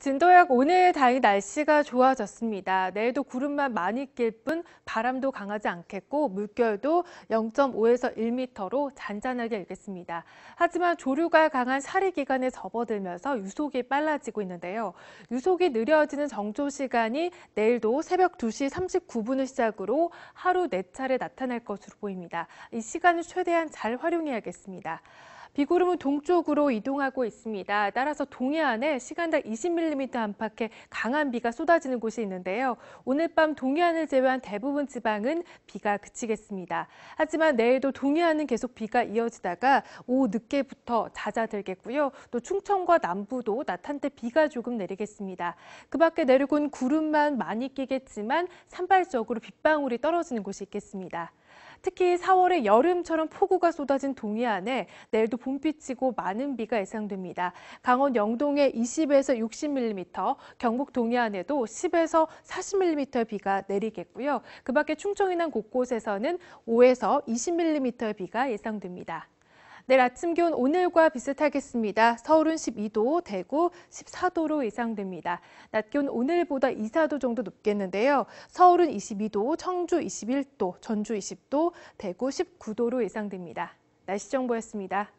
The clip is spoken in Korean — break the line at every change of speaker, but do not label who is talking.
진도역 오늘 다행히 날씨가 좋아졌습니다. 내일도 구름만 많이 낄 뿐 바람도 강하지 않겠고 물결도 0.5에서 1m로 잔잔하게 일겠습니다. 하지만 조류가 강한 사리 기간에 접어들면서 유속이 빨라지고 있는데요. 유속이 느려지는 정조 시간이 내일도 새벽 2시 39분을 시작으로 하루 4차례 나타날 것으로 보입니다. 이 시간을 최대한 잘 활용해야겠습니다. 비구름은 동쪽으로 이동하고 있습니다. 따라서 동해안에 시간당 20mm 안팎의 강한 비가 쏟아지는 곳이 있는데요. 오늘 밤 동해안을 제외한 대부분 지방은 비가 그치겠습니다. 하지만 내일도 동해안은 계속 비가 이어지다가 오후 늦게부터 잦아들겠고요. 또 충청과 남부도 낮한때 비가 조금 내리겠습니다. 그 밖에 내륙은 구름만 많이 끼겠지만 산발적으로 빗방울이 떨어지는 곳이 있겠습니다. 특히 4월에 여름처럼 폭우가 쏟아진 동해안에 내일도 봄빛이고 많은 비가 예상됩니다. 강원 영동에 20에서 60mm, 경북 동해안에도 10에서 40mm의 비가 내리겠고요. 그 밖에 충청 이난 곳곳에서는 5에서 20mm의 비가 예상됩니다. 내일 아침 기온 오늘과 비슷하겠습니다. 서울은 12도, 대구 14도로 예상됩니다. 낮 기온 오늘보다 2, 4도 정도 높겠는데요. 서울은 22도, 청주 21도, 전주 20도, 대구 19도로 예상됩니다. 날씨 정보였습니다.